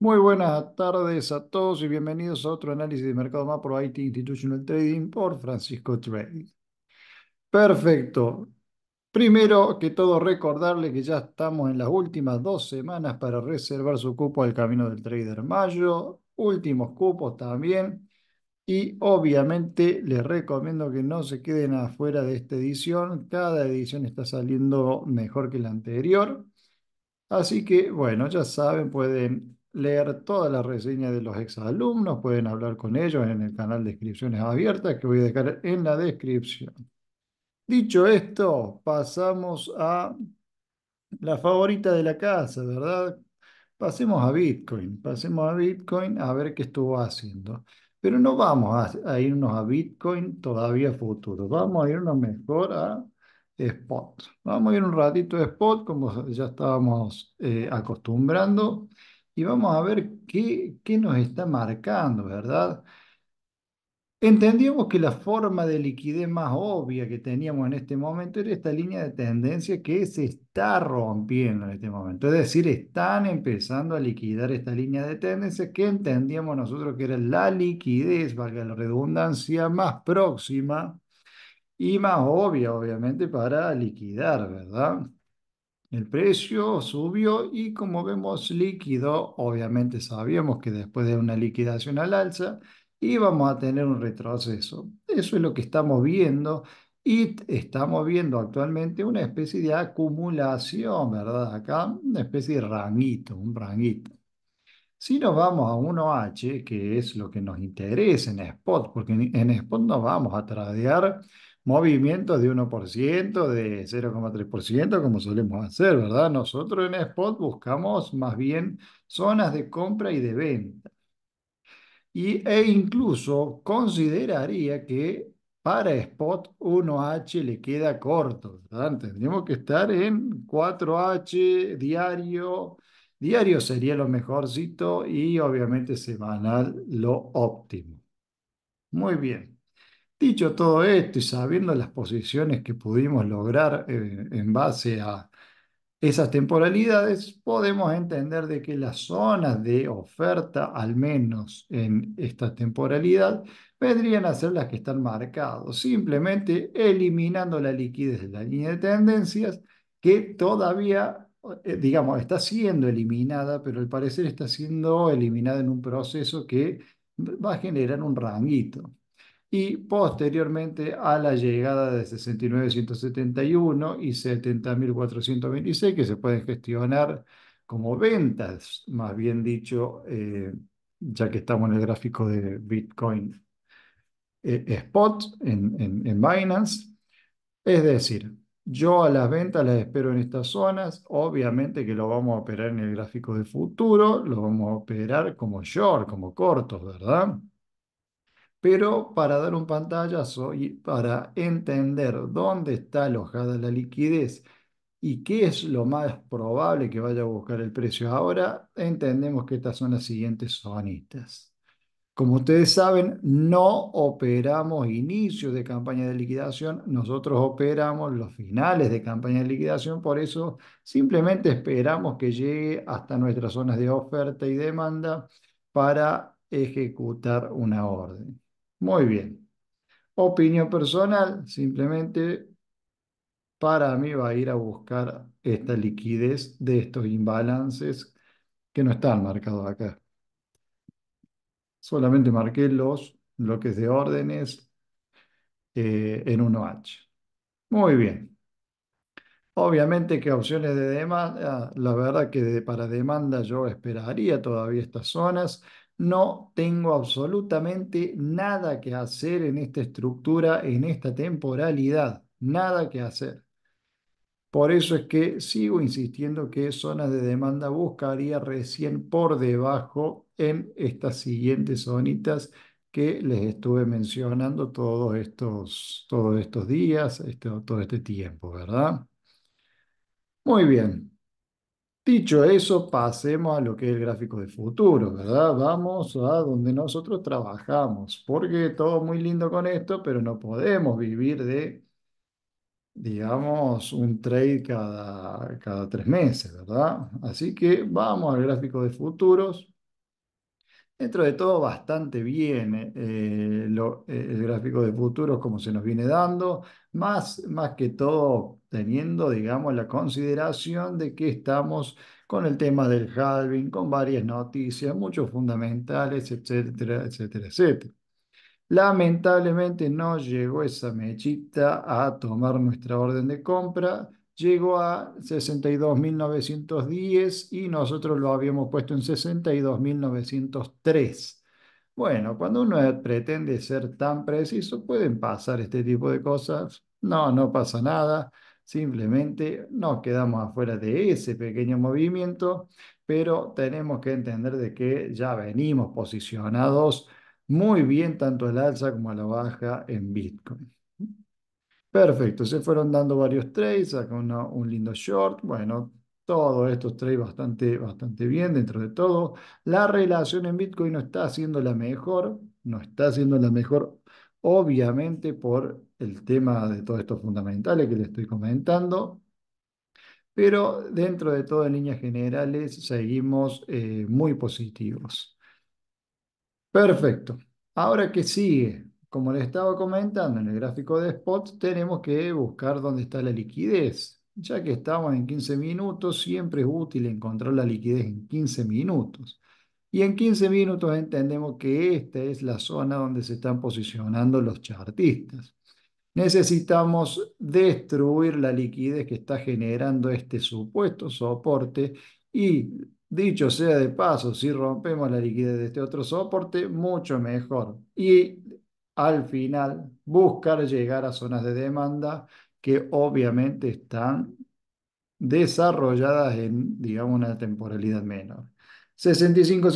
Muy buenas tardes a todos y bienvenidos a otro análisis de mercado más IT Institutional Trading por Francisco Trading. Perfecto. Primero que todo, recordarle que ya estamos en las últimas dos semanas para reservar su cupo al camino del trader mayo. Últimos cupos también. Y obviamente les recomiendo que no se queden afuera de esta edición. Cada edición está saliendo mejor que la anterior. Así que, bueno, ya saben, pueden leer todas las reseñas de los exalumnos, pueden hablar con ellos en el canal de inscripciones abiertas que voy a dejar en la descripción. Dicho esto, pasamos a la favorita de la casa, ¿verdad? Pasemos a Bitcoin, pasemos a Bitcoin a ver qué estuvo haciendo. Pero no vamos a, irnos a Bitcoin todavía futuro, vamos a irnos mejor a Spot. Vamos a ir un ratito a Spot como ya estábamos eh, acostumbrando y vamos a ver qué, qué nos está marcando, ¿verdad? Entendíamos que la forma de liquidez más obvia que teníamos en este momento era esta línea de tendencia que se está rompiendo en este momento. Es decir, están empezando a liquidar esta línea de tendencia que entendíamos nosotros que era la liquidez, valga la redundancia, más próxima y más obvia, obviamente, para liquidar, ¿verdad? El precio subió y como vemos líquido, obviamente sabíamos que después de una liquidación al alza íbamos a tener un retroceso. Eso es lo que estamos viendo y estamos viendo actualmente una especie de acumulación, ¿verdad? Acá una especie de ranguito, un ranguito. Si nos vamos a 1H, que es lo que nos interesa en Spot, porque en Spot nos vamos a tradear movimientos de 1%, de 0,3%, como solemos hacer, ¿verdad? Nosotros en Spot buscamos más bien zonas de compra y de venta. Y, e incluso consideraría que para Spot 1H le queda corto, ¿verdad? Tendríamos que estar en 4H diario. Diario sería lo mejorcito y obviamente semanal lo óptimo. Muy bien. Dicho todo esto y sabiendo las posiciones que pudimos lograr eh, en base a esas temporalidades, podemos entender de que las zonas de oferta, al menos en esta temporalidad, vendrían a ser las que están marcadas, simplemente eliminando la liquidez de la línea de tendencias que todavía, eh, digamos, está siendo eliminada, pero al parecer está siendo eliminada en un proceso que va a generar un ranguito y posteriormente a la llegada de 69.171 y 70.426 que se pueden gestionar como ventas, más bien dicho, eh, ya que estamos en el gráfico de Bitcoin eh, Spot en, en, en Binance. Es decir, yo a las ventas las espero en estas zonas. Obviamente que lo vamos a operar en el gráfico de futuro, lo vamos a operar como short, como cortos, ¿verdad? pero para dar un pantallazo y para entender dónde está alojada la liquidez y qué es lo más probable que vaya a buscar el precio ahora, entendemos que estas son las siguientes zonitas. Como ustedes saben, no operamos inicios de campaña de liquidación, nosotros operamos los finales de campaña de liquidación, por eso simplemente esperamos que llegue hasta nuestras zonas de oferta y demanda para ejecutar una orden. Muy bien. Opinión personal, simplemente para mí va a ir a buscar esta liquidez de estos imbalances que no están marcados acá. Solamente marqué los bloques de órdenes eh, en 1H. Muy bien. Obviamente que opciones de demanda, la verdad que para demanda yo esperaría todavía estas zonas, no tengo absolutamente nada que hacer en esta estructura, en esta temporalidad, nada que hacer. Por eso es que sigo insistiendo que zonas de demanda buscaría recién por debajo en estas siguientes zonitas que les estuve mencionando todos estos, todos estos días, este, todo este tiempo, ¿verdad? Muy bien. Dicho eso, pasemos a lo que es el gráfico de futuro, ¿verdad? Vamos a donde nosotros trabajamos, porque todo muy lindo con esto, pero no podemos vivir de, digamos, un trade cada, cada tres meses, ¿verdad? Así que vamos al gráfico de futuros. Dentro de todo, bastante bien eh, eh, el gráfico de futuros como se nos viene dando, más, más que todo teniendo, digamos, la consideración de que estamos con el tema del halving, con varias noticias, muchos fundamentales, etcétera, etcétera, etcétera. Lamentablemente no llegó esa mechita a tomar nuestra orden de compra, llegó a 62.910 y nosotros lo habíamos puesto en 62.903. Bueno, cuando uno pretende ser tan preciso, pueden pasar este tipo de cosas. No, no pasa nada. Simplemente nos quedamos afuera de ese pequeño movimiento, pero tenemos que entender de que ya venimos posicionados muy bien tanto al alza como a la baja en Bitcoin. Perfecto, se fueron dando varios trades, acá un lindo short, bueno, todos estos trades bastante, bastante bien dentro de todo. La relación en Bitcoin no está siendo la mejor, no está siendo la mejor obviamente por el tema de todos estos fundamentales que le estoy comentando, pero dentro de todo en líneas generales seguimos eh, muy positivos. Perfecto. Ahora que sigue, como le estaba comentando en el gráfico de spot, tenemos que buscar dónde está la liquidez. Ya que estamos en 15 minutos, siempre es útil encontrar la liquidez en 15 minutos. Y en 15 minutos entendemos que esta es la zona donde se están posicionando los chartistas. Necesitamos destruir la liquidez que está generando este supuesto soporte y dicho sea de paso, si rompemos la liquidez de este otro soporte, mucho mejor. Y al final buscar llegar a zonas de demanda que obviamente están desarrolladas en, digamos, una temporalidad menor. 65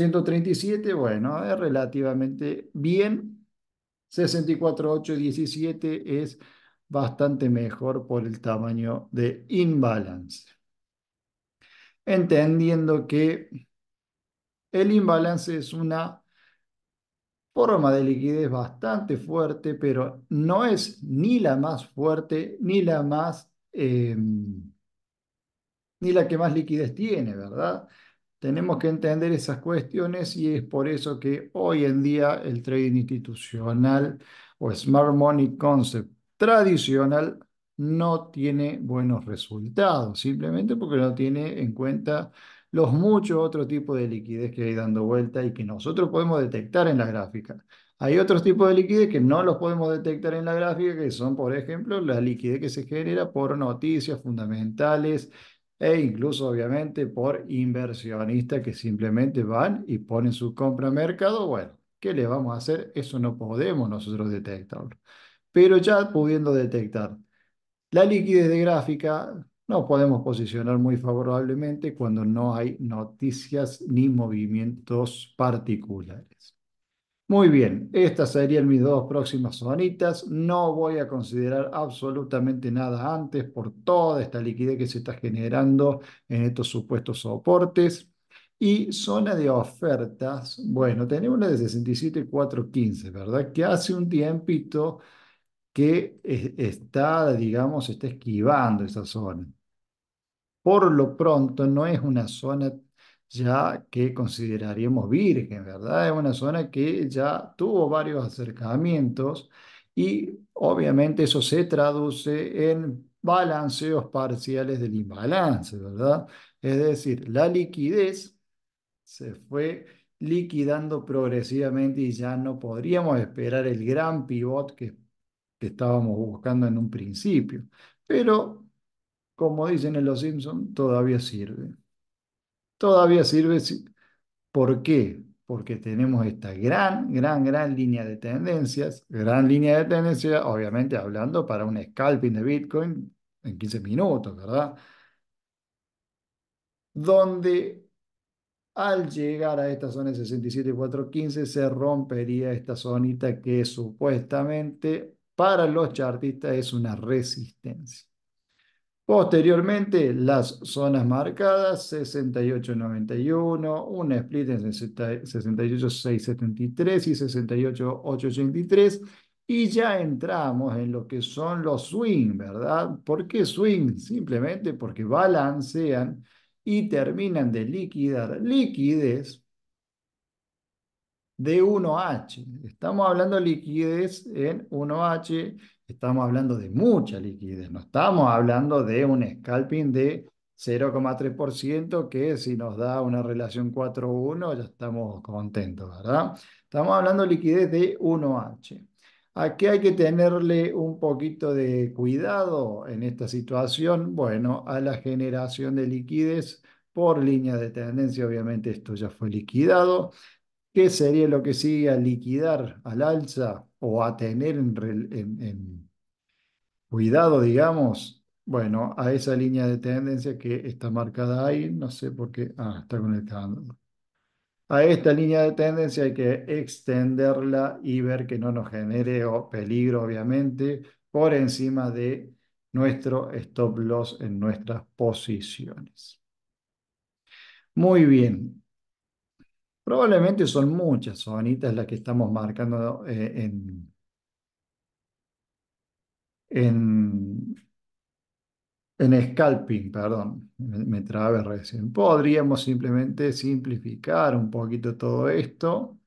bueno, es relativamente bien. 64 17 es bastante mejor por el tamaño de imbalance. Entendiendo que el imbalance es una forma de liquidez bastante fuerte, pero no es ni la más fuerte ni la más... Eh, ni la que más liquidez tiene, ¿verdad? Tenemos que entender esas cuestiones y es por eso que hoy en día el trading institucional o smart money concept tradicional no tiene buenos resultados, simplemente porque no tiene en cuenta los muchos otros tipos de liquidez que hay dando vuelta y que nosotros podemos detectar en la gráfica. Hay otros tipos de liquidez que no los podemos detectar en la gráfica, que son, por ejemplo, la liquidez que se genera por noticias fundamentales, e incluso obviamente por inversionistas que simplemente van y ponen su compra a mercado. Bueno, ¿qué le vamos a hacer? Eso no podemos nosotros detectarlo. Pero ya pudiendo detectar la liquidez de gráfica, nos podemos posicionar muy favorablemente cuando no hay noticias ni movimientos particulares. Muy bien, estas serían mis dos próximas zonitas. No voy a considerar absolutamente nada antes por toda esta liquidez que se está generando en estos supuestos soportes. Y zona de ofertas, bueno, tenemos una de 67.415, ¿verdad? Que hace un tiempito que está, digamos, está esquivando esa zona. Por lo pronto, no es una zona ya que consideraríamos virgen, ¿verdad? Es una zona que ya tuvo varios acercamientos y obviamente eso se traduce en balanceos parciales del imbalance, ¿verdad? Es decir, la liquidez se fue liquidando progresivamente y ya no podríamos esperar el gran pivot que, que estábamos buscando en un principio. Pero, como dicen en Los Simpson, todavía sirve todavía sirve. ¿Por qué? Porque tenemos esta gran, gran, gran línea de tendencias, gran línea de tendencias, obviamente hablando para un scalping de Bitcoin en 15 minutos, ¿verdad? Donde al llegar a esta zona de 67.415 se rompería esta zonita que supuestamente para los chartistas es una resistencia. Posteriormente, las zonas marcadas 68.91, 91 split en 68 y 68 Y ya entramos en lo que son los swing, ¿verdad? ¿Por qué swing? Simplemente porque balancean y terminan de liquidar liquidez de 1H. Estamos hablando de liquidez en 1H estamos hablando de mucha liquidez, no estamos hablando de un scalping de 0,3%, que si nos da una relación 4-1, ya estamos contentos, ¿verdad? Estamos hablando de liquidez de 1H. Aquí hay que tenerle un poquito de cuidado en esta situación, bueno, a la generación de liquidez por línea de tendencia, obviamente esto ya fue liquidado. ¿Qué sería lo que sigue a liquidar al alza o a tener en cuidado, digamos, bueno, a esa línea de tendencia que está marcada ahí, no sé por qué, ah, está conectando. A esta línea de tendencia hay que extenderla y ver que no nos genere peligro, obviamente, por encima de nuestro stop loss en nuestras posiciones. Muy bien. Probablemente son muchas zonitas las que estamos marcando eh, en, en, scalping, perdón, me, me trabé recién. Podríamos simplemente simplificar un poquito todo esto.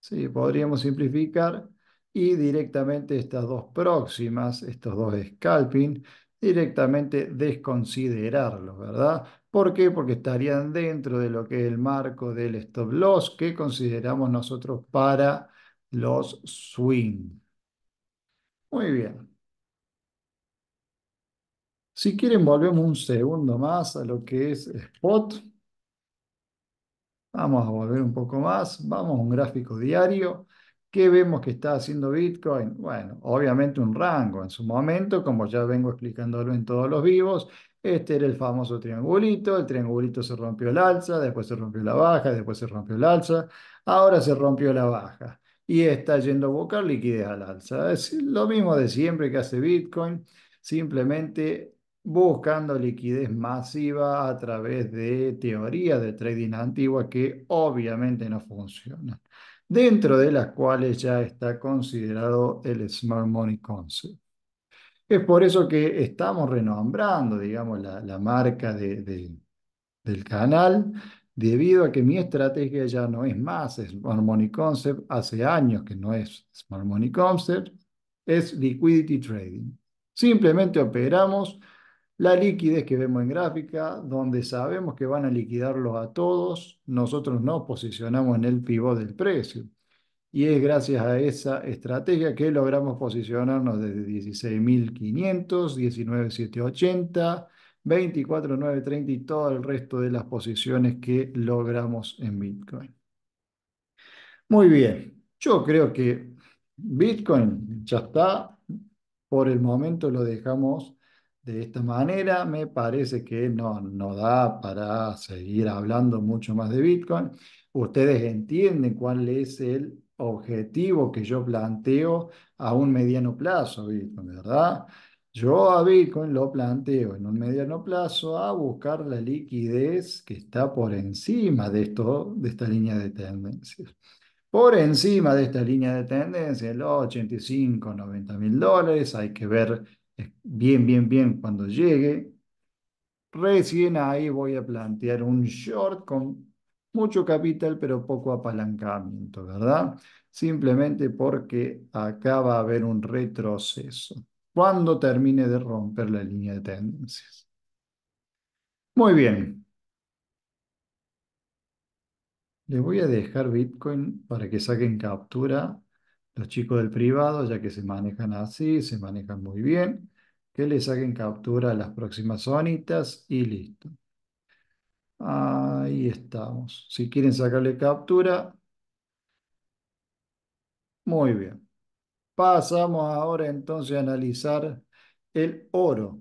Sí, podríamos simplificar y directamente estas dos próximas, estos dos scalping, directamente desconsiderarlos, ¿verdad? ¿Por qué? Porque estarían dentro de lo que es el marco del stop loss que consideramos nosotros para los swing. Muy bien. Si quieren, volvemos un segundo más a lo que es Spot. Vamos a volver un poco más. Vamos a un gráfico diario. ¿Qué vemos que está haciendo Bitcoin? Bueno, obviamente un rango. En su momento, como ya vengo explicándolo en todos los vivos, este era el famoso triangulito. El triangulito se rompió el alza, después se rompió la baja, después se rompió el alza. Ahora se rompió la baja y está yendo a buscar liquidez al alza. Es lo mismo de siempre que hace Bitcoin. Simplemente buscando liquidez masiva a través de teorías de trading antigua que obviamente no funcionan, dentro de las cuales ya está considerado el Smart Money Concept. Es por eso que estamos renombrando, digamos, la, marca del canal, debido a que mi estrategia ya no es más Smart Money Concept, hace años que no es Smart Money Concept, es Liquidity Trading. Simplemente operamos la liquidez que vemos en gráfica, donde sabemos que van a liquidarlos a todos, nosotros nos posicionamos en el pivot del precio. Y es gracias a esa estrategia que logramos posicionarnos desde 16.500, 19.780, 24.930 y todo el resto de las posiciones que logramos en Bitcoin. Muy bien, yo creo que Bitcoin ya está. Por el momento lo dejamos de esta manera me parece que no, no da para seguir hablando mucho más de Bitcoin. Ustedes entienden cuál es el objetivo que yo planteo a un mediano plazo, ¿verdad? Yo a Bitcoin lo planteo en un mediano plazo a buscar la liquidez que está por encima de, esto, de esta línea de tendencias. Por encima de esta línea de tendencia, los 85, 90 mil dólares, hay que ver bien, bien, bien cuando llegue. Recién ahí voy a plantear un short con mucho capital pero poco apalancamiento, ¿verdad? Simplemente porque acá va a haber un retroceso cuando termine de romper la línea de tendencias. Muy bien. Le voy a dejar Bitcoin para que saquen captura los chicos del privado, ya que se manejan así, se manejan muy bien, que le saquen captura a las próximas zonitas y listo. Ahí estamos. Si quieren sacarle captura, muy bien. Pasamos ahora entonces a analizar el oro.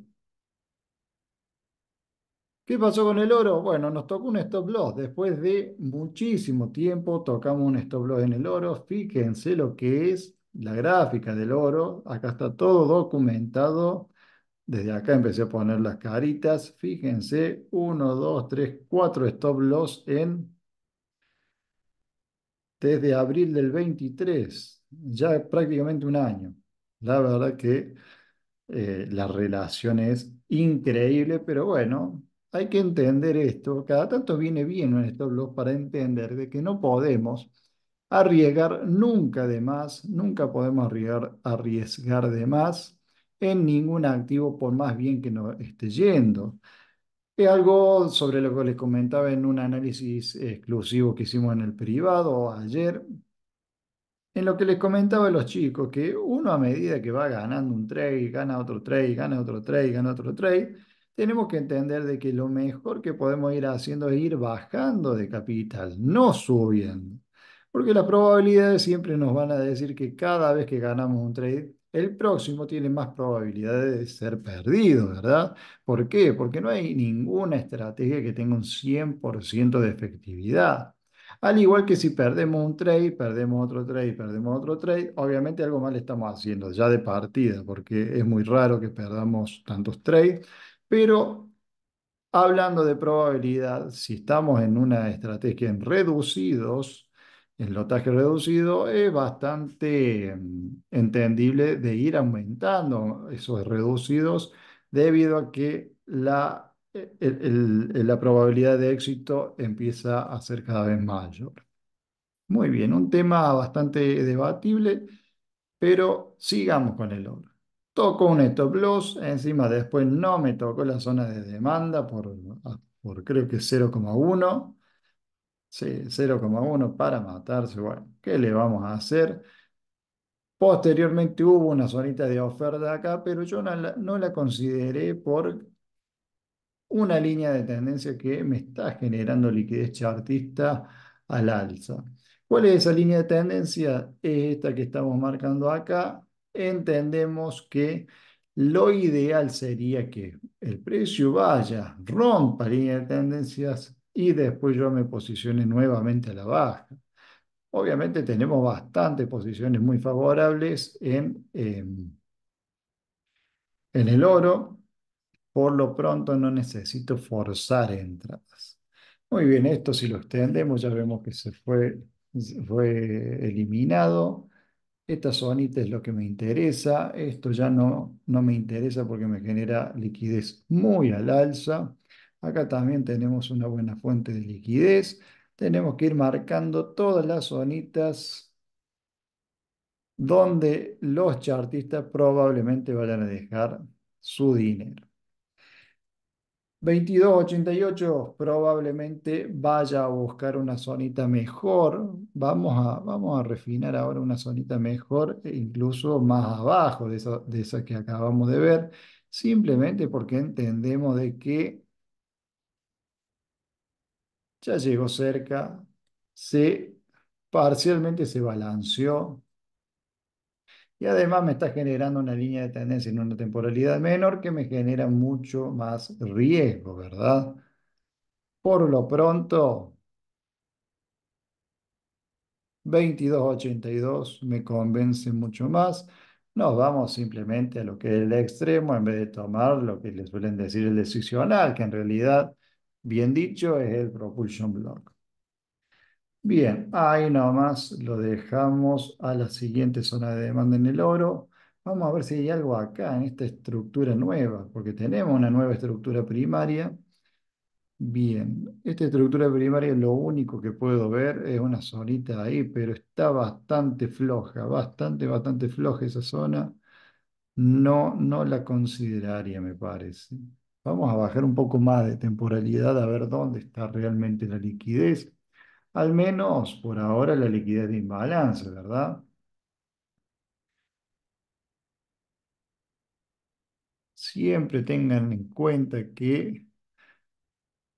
¿Qué pasó con el oro? Bueno, nos tocó un stop loss. Después de muchísimo tiempo tocamos un stop loss en el oro. Fíjense lo que es la gráfica del oro. Acá está todo documentado. Desde acá empecé a poner las caritas. Fíjense, 1, 2, 3, 4 stop loss en desde abril del 23, ya prácticamente un año. La verdad que eh, la relación es increíble, pero bueno, hay que entender esto, cada tanto viene bien en estos blogs para entender de que no podemos arriesgar nunca de más, nunca podemos arriesgar, arriesgar de más en ningún activo por más bien que nos esté yendo. Es algo sobre lo que les comentaba en un análisis exclusivo que hicimos en el privado ayer, en lo que les comentaba a los chicos, que uno a medida que va ganando un trade, gana otro trade, gana otro trade, gana otro trade, tenemos que entender de que lo mejor que podemos ir haciendo es ir bajando de capital, no subiendo. Porque las probabilidades siempre nos van a decir que cada vez que ganamos un trade, el próximo tiene más probabilidades de ser perdido, ¿verdad? ¿Por qué? Porque no hay ninguna estrategia que tenga un 100% de efectividad. Al igual que si perdemos un trade, perdemos otro trade, perdemos otro trade, obviamente algo mal estamos haciendo ya de partida, porque es muy raro que perdamos tantos trades pero hablando de probabilidad, si estamos en una estrategia en reducidos, en lotaje reducido es bastante mm, entendible de ir aumentando esos reducidos debido a que la, e, la probabilidad de éxito empieza a ser cada vez mayor. Muy bien, un tema bastante debatible, pero sigamos con el logro toco un stop loss, encima después no me tocó la zona de demanda por, ah, por creo que 0,1. Sí, 0,1 para matarse. Bueno, ¿qué le vamos a hacer? Posteriormente hubo una zonita de oferta acá, pero yo no la, no la consideré por una línea de tendencia que me está generando liquidez chartista al alza. ¿Cuál es esa línea de tendencia? Es esta que estamos marcando acá, entendemos que lo ideal sería que el precio vaya, rompa línea de tendencias y después yo me posicione nuevamente a la baja. Obviamente tenemos bastantes posiciones muy favorables en, em, en el oro. Por lo pronto no necesito forzar entradas. Muy bien, esto si lo extendemos ya vemos que se fue, fue eliminado esta zonita es lo que me interesa, esto ya no, no me interesa porque me genera liquidez muy al alza. Acá también tenemos una buena fuente de liquidez. Tenemos que ir marcando todas las zonitas donde los chartistas probablemente vayan a dejar su dinero. 22.88 probablemente vaya a buscar una zonita mejor. Vamos a, vamos a refinar ahora una zonita mejor, e incluso más abajo de esa, de esa que acabamos de ver, simplemente porque entendemos de que ya llegó cerca, se parcialmente se balanceó, y además me está generando una línea de tendencia en una temporalidad menor que me genera mucho más riesgo, ¿verdad? Por lo pronto, 22.82 me convence mucho más. Nos vamos simplemente a lo que es el extremo en vez de tomar lo que les suelen decir el decisional, que en realidad, bien dicho, es el propulsion block. Bien, ahí más lo dejamos a la siguiente zona de demanda en el oro. Vamos a ver si hay algo acá en esta estructura nueva, porque tenemos una nueva estructura primaria. Bien, esta estructura primaria lo único que puedo ver es una zonita ahí, pero está bastante floja, bastante, bastante floja esa zona. No, no la consideraría, me parece. Vamos a bajar un poco más de temporalidad a ver dónde está realmente la liquidez al menos por ahora la liquidez de imbalance, ¿verdad? Siempre tengan en cuenta que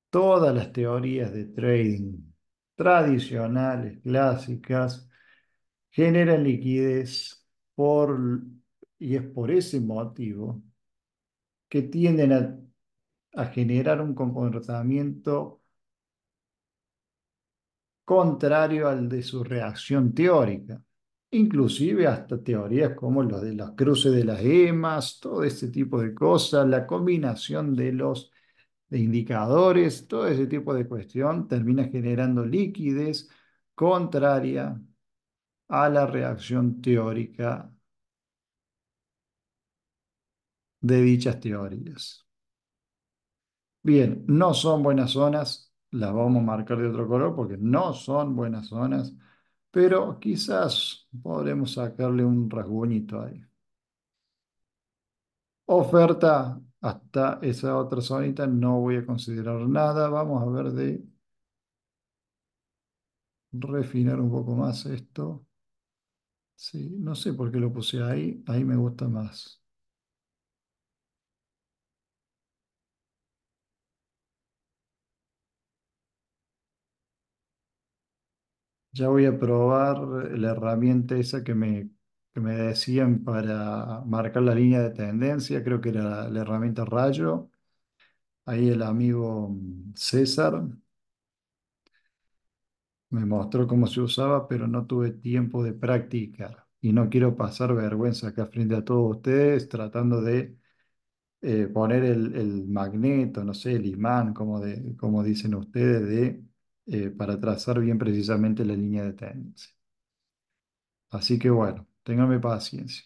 todas las teorías de trading tradicionales, clásicas, generan liquidez por, y es por ese motivo que tienden a, a generar un comportamiento contrario al de su reacción teórica, inclusive hasta teorías como los de los cruces de las emas, todo ese tipo de cosas, la combinación de los indicadores, todo ese tipo de cuestión termina generando liquidez contraria a la reacción teórica de dichas teorías. Bien, no son buenas zonas las vamos a marcar de otro color porque no son buenas zonas, pero quizás podremos sacarle un rasguñito ahí. Oferta, hasta esa otra zonita no voy a considerar nada. Vamos a ver de refinar un poco más esto. Sí, no sé por qué lo puse ahí, ahí me gusta más. Ya voy a probar la herramienta esa que me, me decían para marcar la línea de tendencia, creo que era la herramienta Rayo. Ahí el amigo César me mostró cómo se usaba, pero no tuve tiempo de practicar. Y no quiero pasar vergüenza acá frente a todos ustedes tratando de eh, poner el, el magneto, no sé, el imán, como, de, como dicen ustedes, de eh, para trazar bien precisamente la línea de tendencia. Así que bueno, tengan paciencia.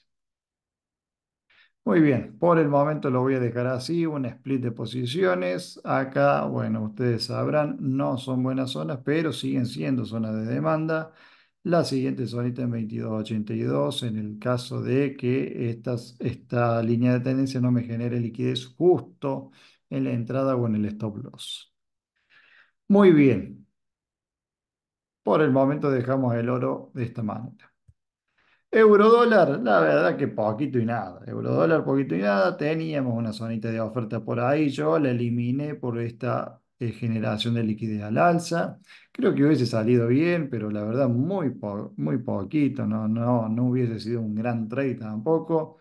Muy bien, por el momento lo voy a dejar así, un split de posiciones. Acá, bueno, ustedes sabrán, no son buenas zonas, pero siguen siendo zonas de demanda. La siguiente zonita en 22.82, en el caso de que esta línea de tendencia no me genere liquidez justo en la entrada o en el stop loss. Muy bien, por el momento dejamos el oro de esta manera. Eurodólar, la verdad que poquito y nada. Eurodólar, poquito y nada. Teníamos una zonita de oferta por ahí. Yo la eliminé por esta eh, generación de liquidez al alza. Creo que hubiese salido bien, pero la verdad muy, muy poquito. No, no, no hubiese sido un gran trade tampoco.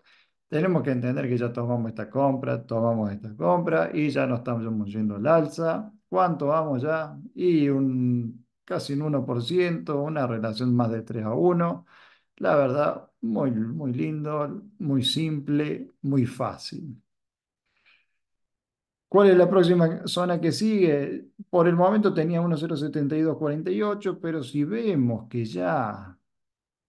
Tenemos que entender que ya tomamos esta compra, tomamos esta compra y ya no estamos yendo al alza. ¿Cuánto vamos ya? Y un casi un 1%, una relación más de 3 a 1. La verdad, muy, muy lindo, muy simple, muy fácil. ¿Cuál es la próxima zona que sigue? Por el momento tenía 1.072.48, pero si vemos que ya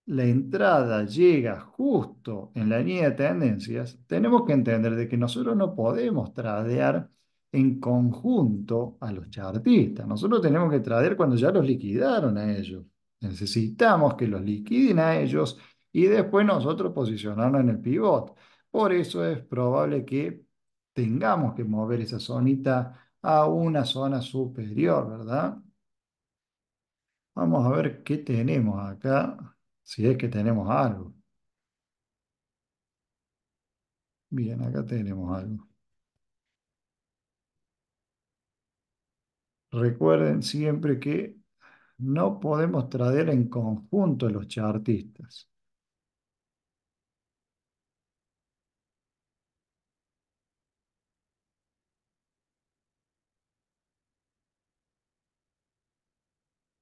la entrada llega justo en la línea de tendencias, tenemos que entender de que nosotros no podemos tradear en conjunto a los chartistas. Nosotros tenemos que traer cuando ya los liquidaron a ellos. Necesitamos que los liquiden a ellos y después nosotros posicionarnos en el pivot. Por eso es probable que tengamos que mover esa zonita a una zona superior, ¿verdad? Vamos a ver qué tenemos acá, si es que tenemos algo. Bien, acá tenemos algo. Recuerden siempre que no podemos traer en conjunto a los chartistas.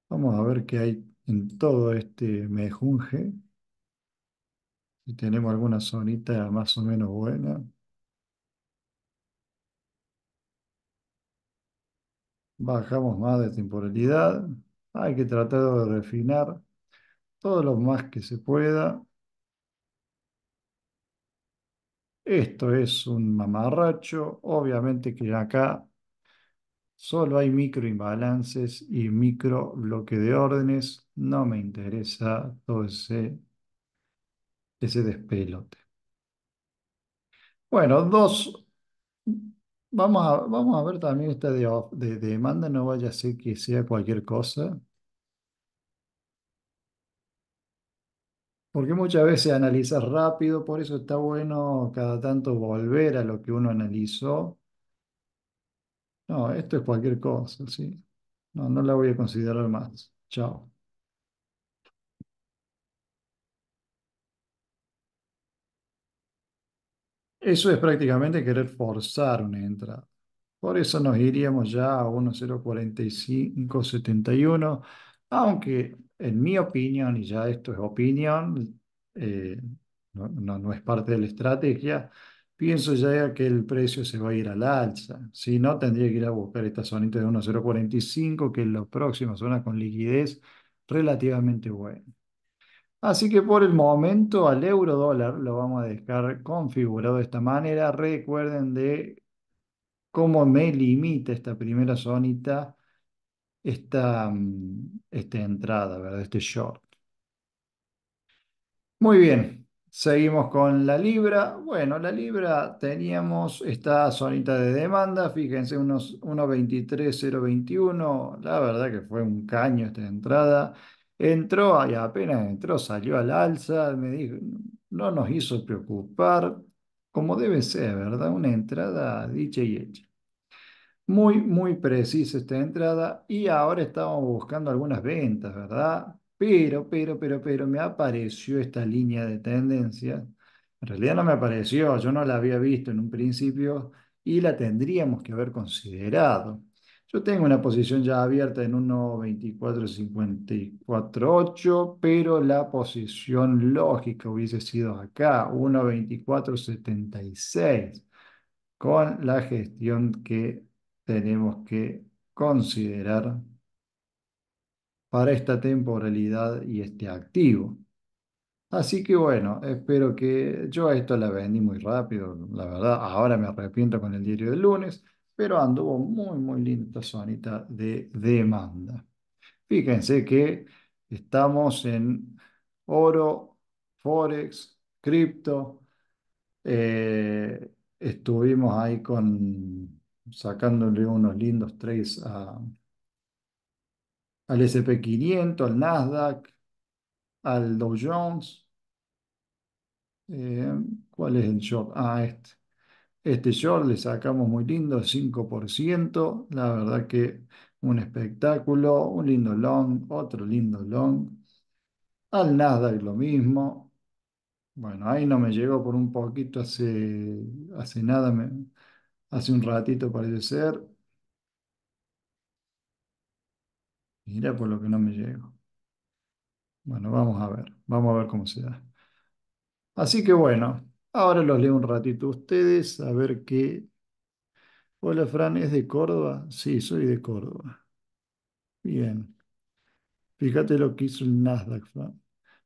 Vamos a ver qué hay en todo este mejunje. Si tenemos alguna sonita más o menos buena. bajamos más de temporalidad, hay que tratar de refinar todo lo más que se pueda. Esto es un mamarracho, obviamente que acá solo hay micro imbalances y micro bloque de órdenes, no me interesa todo ese, ese despelote. Bueno, dos Vamos a, vamos a ver también esta de, demanda, no vaya a ser que sea cualquier cosa, porque muchas veces analizas rápido, por eso está bueno cada tanto volver a lo que uno analizó. No, esto es cualquier cosa, sí. No, no la voy a considerar más. Chao. Eso es prácticamente querer forzar una entrada. Por eso nos iríamos ya a 1.045.71, aunque en mi opinión, y ya esto es opinión, eh, no, es parte de la estrategia, pienso ya que el precio se va a ir al alza. Si no, tendría que ir a buscar esta zona de 1.045, que es la próxima zona con liquidez relativamente buena. Así que por el momento al euro dólar lo vamos a dejar configurado de esta manera. Recuerden de cómo me limita esta primera zonita, esta, mm, entrada, ¿verdad? Este short. Muy bien, seguimos con la libra. Bueno, la libra teníamos esta sonita de demanda, fíjense, unos 1.23.021. La verdad que fue un caño esta entrada. Entró y apenas entró, salió al alza, me dijo, no nos hizo preocupar, como debe ser, ¿verdad? Una entrada dicha y hecha. Muy, muy precisa esta entrada y ahora estamos buscando algunas ventas, ¿verdad? Pero, pero, pero, pero me apareció esta línea de tendencia. En realidad no me apareció, yo no la había visto en un principio y la tendríamos que haber considerado. Yo tengo una posición ya abierta en 1.24.54.8, pero la posición lógica hubiese sido acá, 1.24.76, con la gestión que tenemos que considerar para esta temporalidad y este activo. Así que bueno, espero que yo esto la vendí muy rápido, la verdad, ahora me arrepiento con el diario del lunes pero anduvo muy, muy linda esta zonita de demanda. Fíjense que estamos en oro, forex, cripto. Eh, estuvimos ahí con sacándole unos lindos trades al SP500, al Nasdaq, al Dow Jones. Eh, ¿Cuál es el shock? Ah, este. Este short le sacamos muy lindo, 5%. La verdad que un espectáculo, un lindo long, otro lindo long. Al Nasdaq lo mismo. Bueno, ahí no me llegó por un poquito hace, hace nada, hace un ratito parece ser. Mira por lo que no me llegó. Bueno, vamos a ver, vamos a ver cómo se da. Así que bueno. Ahora los leo un ratito a ustedes, a ver qué. Hola, Fran, ¿es de Córdoba? Sí, soy de Córdoba. Bien. Fíjate lo que hizo el Nasdaq, Fran.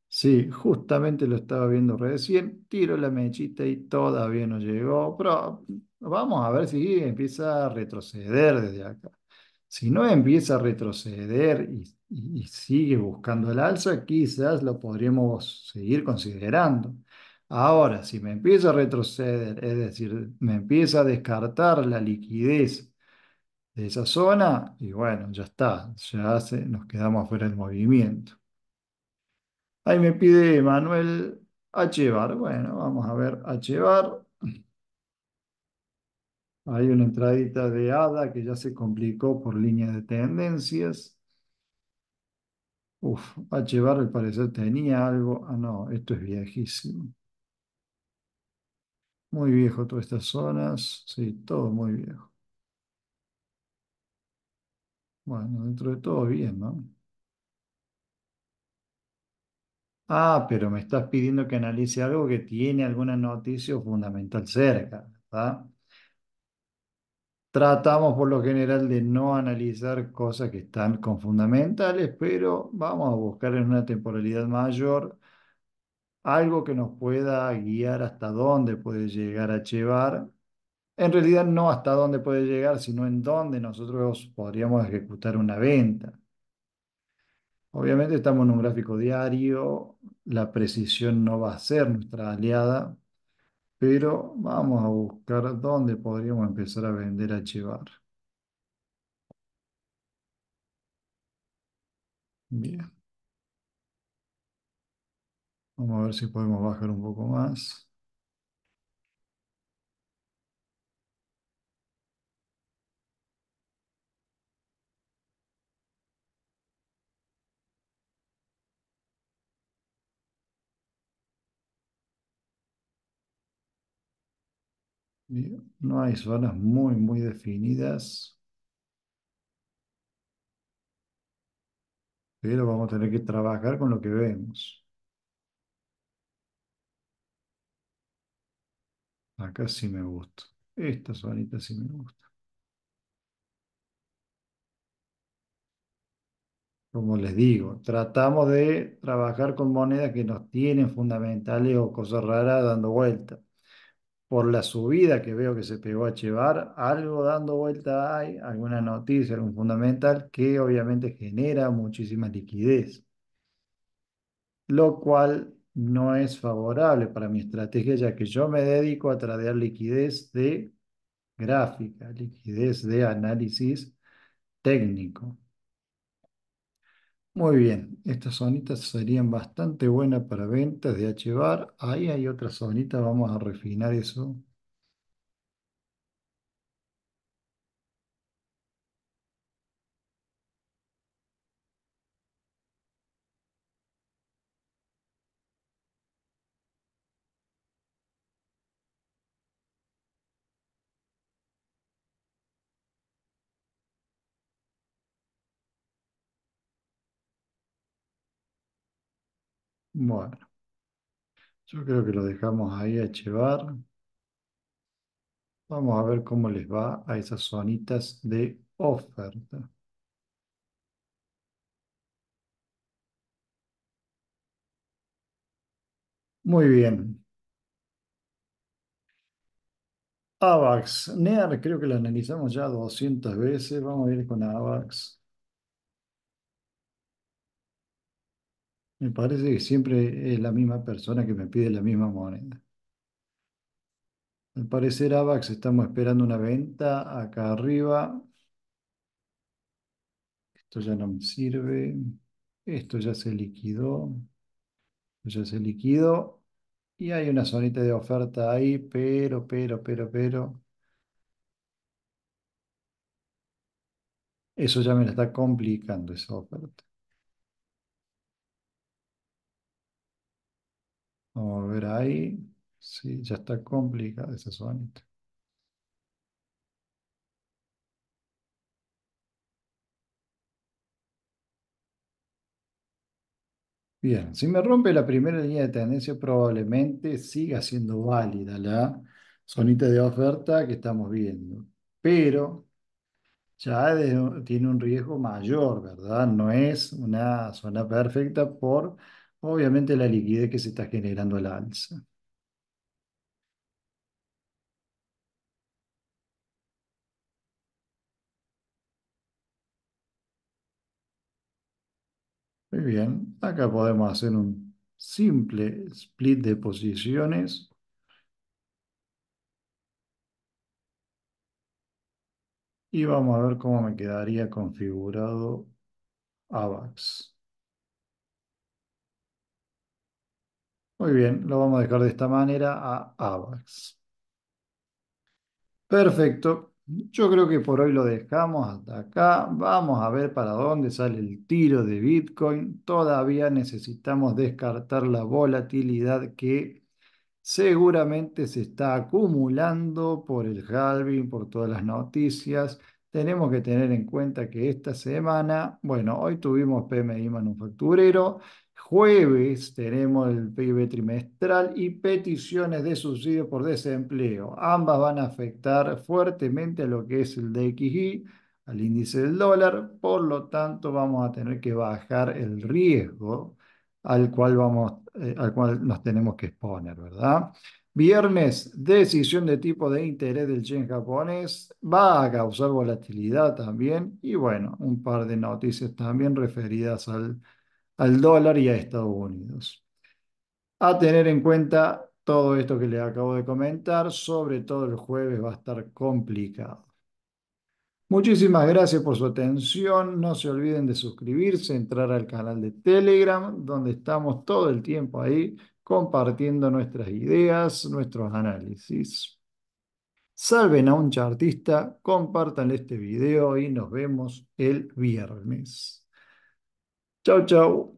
Sí, justamente lo estaba viendo recién. Tiro la mechita y todavía no llegó. Pero vamos a ver si empieza a retroceder desde acá. Si no empieza a retroceder y, y sigue buscando el alza, quizás lo podríamos seguir considerando. Ahora, si me empieza a retroceder, es decir, me empieza a descartar la liquidez de esa zona, y bueno, ya está, ya nos quedamos fuera del movimiento. Ahí me pide Manuel Achevar. Bueno, vamos a ver Achevar. Hay una entradita de ADA que ya se complicó por línea de tendencias. Uf, Achevar al parecer tenía algo. Ah, no, esto es viejísimo. Muy viejo todas estas zonas. Sí, todo muy viejo. Bueno, dentro de todo bien, ¿no? Ah, pero me estás pidiendo que analice algo que tiene alguna noticia fundamental cerca, Tratamos por lo general de no analizar cosas que están con fundamentales, pero vamos a buscar en una temporalidad mayor algo que nos pueda guiar hasta dónde puede llegar a llevar. En realidad no hasta dónde puede llegar, sino en dónde nosotros podríamos ejecutar una venta. Obviamente estamos en un gráfico diario, la precisión no va a ser nuestra aliada, pero vamos a buscar dónde podríamos empezar a vender a llevar. Bien. Vamos a ver si podemos bajar un poco más. No hay zonas muy, muy definidas. Pero vamos a tener que trabajar con lo que vemos. Acá sí me gusta. Esta zonita sí me gusta. Como les digo, tratamos de trabajar con monedas que nos tienen fundamentales o cosas raras dando vuelta. Por la subida que veo que se pegó a llevar, algo dando vuelta hay, alguna noticia, algún fundamental que obviamente genera muchísima liquidez. Lo cual no es favorable para mi estrategia, ya que yo me dedico a tradear liquidez de gráfica, liquidez de análisis técnico. Muy bien, estas zonitas serían bastante buenas para ventas de HBAR. Ahí hay otra zonita, vamos a refinar eso Bueno, yo creo que lo dejamos ahí a llevar. Vamos a ver cómo les va a esas zonitas de oferta. Muy bien. AVAX, NEAR creo que lo analizamos ya 200 veces. Vamos a ir con AVAX. Me parece que siempre es la misma persona que me pide la misma moneda. Al parecer, AVAX, estamos esperando una venta acá arriba. Esto ya no me sirve. Esto ya se liquidó. Esto ya se liquidó. Y hay una zonita de oferta ahí, pero, pero, pero, pero. Eso ya me está complicando esa oferta. Vamos a ver ahí. Sí, ya está complicada esa sonita. Bien, si me rompe la primera línea de tendencia, probablemente siga siendo válida la sonita de oferta que estamos viendo. Pero ya tiene un riesgo mayor, ¿verdad? No es una zona perfecta por obviamente la liquidez que se está generando a la alza. Muy bien, acá podemos hacer un simple split de posiciones. Y vamos a ver cómo me quedaría configurado AVAX. Muy bien, lo vamos a dejar de esta manera a AVAX. Perfecto. Yo creo que por hoy lo dejamos hasta acá. Vamos a ver para dónde sale el tiro de Bitcoin. Todavía necesitamos descartar la volatilidad que seguramente se está acumulando por el halving, por todas las noticias tenemos que tener en cuenta que esta semana, bueno, hoy tuvimos PMI manufacturero, jueves tenemos el PIB trimestral y peticiones de subsidio por desempleo. Ambas van a afectar fuertemente a lo que es el DXI, al índice del dólar, por lo tanto vamos a tener que bajar el riesgo al cual, vamos, eh, al cual nos tenemos que exponer, ¿verdad? Viernes, decisión de tipo de interés del yen japonés. Va a causar volatilidad también. Y bueno, un par de noticias también referidas al, al dólar y a Estados Unidos. A tener en cuenta todo esto que les acabo de comentar, sobre todo el jueves va a estar complicado. Muchísimas gracias por su atención. No se olviden de suscribirse, entrar al canal de Telegram, donde estamos todo el tiempo ahí compartiendo nuestras ideas, nuestros análisis. Salven a un chartista, compartan este video y nos vemos el viernes. Chau, chau.